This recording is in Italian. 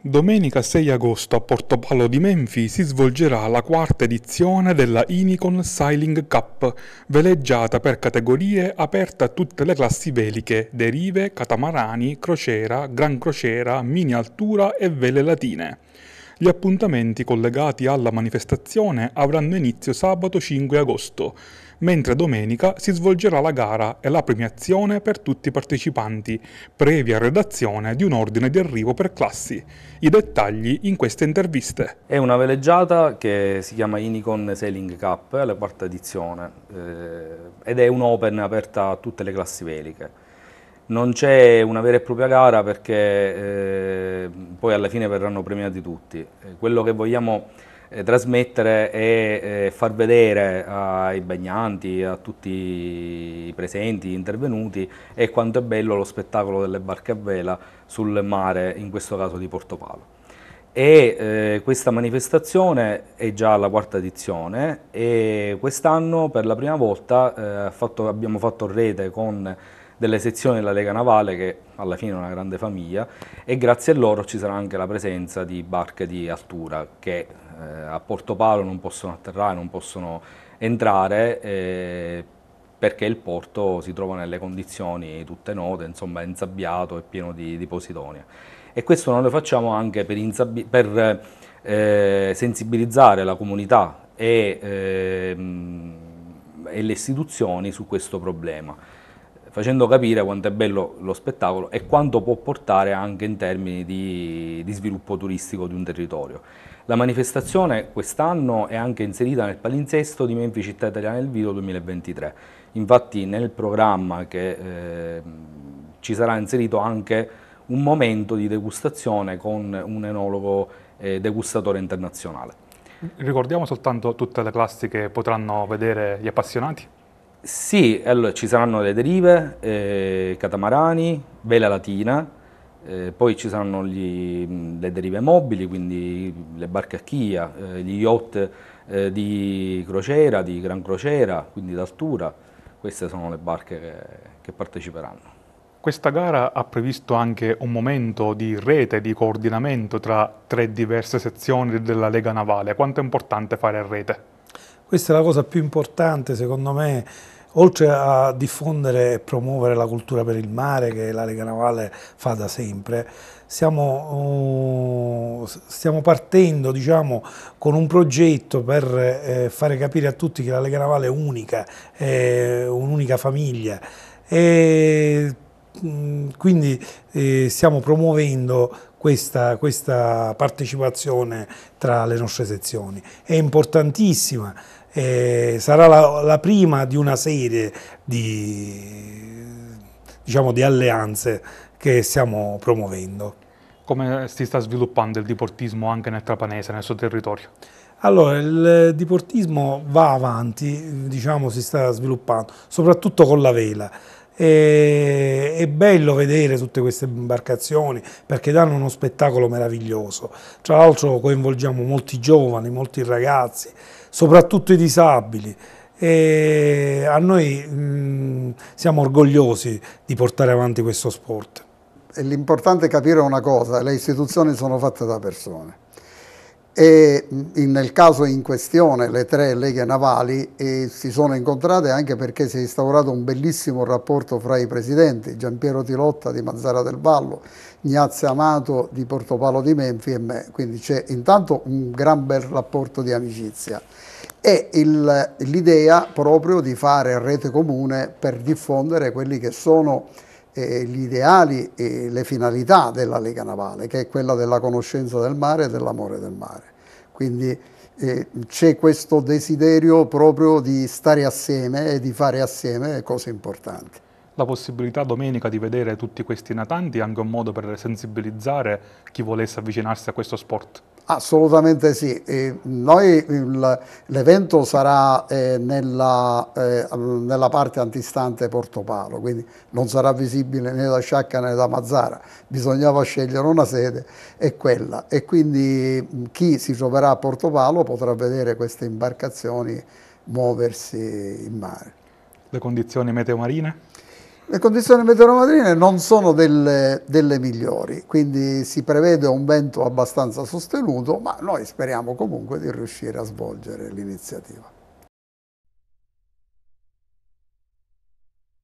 Domenica 6 agosto a Portopalo di Menfi si svolgerà la quarta edizione della Inicon Sailing Cup, veleggiata per categorie aperta a tutte le classi veliche, derive, catamarani, crociera, gran crociera, mini altura e vele latine. Gli appuntamenti collegati alla manifestazione avranno inizio sabato 5 agosto, mentre domenica si svolgerà la gara e la premiazione per tutti i partecipanti, previa redazione di un ordine di arrivo per classi. I dettagli in queste interviste. È una veleggiata che si chiama Inicon Sailing Cup, la quarta edizione, eh, ed è un open aperta a tutte le classi veliche. Non c'è una vera e propria gara perché eh, poi alla fine verranno premiati tutti. Eh, quello che vogliamo eh, trasmettere è eh, far vedere ai bagnanti, a tutti i presenti, intervenuti, è quanto è bello lo spettacolo delle barche a vela sul mare, in questo caso di Porto Palo. E, eh, questa manifestazione è già la quarta edizione e quest'anno per la prima volta eh, fatto, abbiamo fatto rete con delle sezioni della Lega Navale che alla fine è una grande famiglia e grazie a loro ci sarà anche la presenza di barche di altura che eh, a Porto Palo non possono atterrare, non possono entrare eh, perché il porto si trova nelle condizioni tutte note, insomma è insabbiato e pieno di, di posidonia. E questo noi lo facciamo anche per, per eh, sensibilizzare la comunità e, ehm, e le istituzioni su questo problema facendo capire quanto è bello lo spettacolo e quanto può portare anche in termini di, di sviluppo turistico di un territorio. La manifestazione quest'anno è anche inserita nel palinsesto di Memphis Città Italiana del Vito 2023. Infatti nel programma che eh, ci sarà inserito anche un momento di degustazione con un enologo eh, degustatore internazionale. Ricordiamo soltanto tutte le classi che potranno vedere gli appassionati? Sì, allora, ci saranno le derive, eh, catamarani, vela latina, eh, poi ci saranno gli, le derive mobili, quindi le barche a chia, eh, gli yacht eh, di crociera, di gran crociera, quindi d'altura. Queste sono le barche che, che parteciperanno. Questa gara ha previsto anche un momento di rete, di coordinamento tra tre diverse sezioni della Lega Navale. Quanto è importante fare a rete? Questa è la cosa più importante secondo me, oltre a diffondere e promuovere la cultura per il mare che la Lega Navale fa da sempre, siamo, uh, stiamo partendo diciamo, con un progetto per eh, fare capire a tutti che la Lega Navale è unica, è un'unica famiglia. E Mm, quindi eh, stiamo promuovendo questa, questa, partecipazione tra le nostre sezioni. È importantissima, eh, sarà la, la, prima di una serie di, diciamo, di alleanze che stiamo promuovendo. Come si sta sviluppando il diportismo anche nel Trapanese, nel suo territorio? Allora, il diportismo va avanti, diciamo, si sta sviluppando, soprattutto con la vela. E, è bello vedere tutte queste imbarcazioni perché danno uno spettacolo meraviglioso. Tra l'altro coinvolgiamo molti giovani, molti ragazzi, soprattutto i disabili. E a noi mh, mm, siamo orgogliosi di portare avanti questo sport. L'importante è capire una cosa, le istituzioni sono fatte da persone e nel caso in questione le tre leghe navali eh, si sono incontrate anche perché si è instaurato un bellissimo rapporto fra i presidenti, Giampiero Tilotta di Mazzara del Vallo, Ignazio Amato di Portopalo di Menfi e me, quindi c'è intanto un gran bel rapporto di amicizia e l'idea proprio di fare rete comune per diffondere quelli che sono eh, gli ideali e le finalità della Lega Navale, che è quella della conoscenza del mare e dell'amore del mare. Quindi eh, c'è questo desiderio proprio di stare assieme e di fare assieme cose importanti la possibilità domenica di vedere tutti questi natanti è anche un modo per sensibilizzare chi volesse avvicinarsi a questo sport. Assolutamente sì, eh, l'evento sarà eh, nella, eh, nella, parte antistante Portopalo, quindi non sarà visibile né da Sciacca né da Mazzara, bisognava scegliere una sede e quella e quindi mm, chi si troverà a Portopalo potrà vedere queste imbarcazioni muoversi in mare. Le condizioni meteo marine? Le condizioni meteoromadrine non sono delle, delle, migliori, quindi si prevede un vento abbastanza sostenuto, ma noi speriamo comunque di riuscire a svolgere l'iniziativa.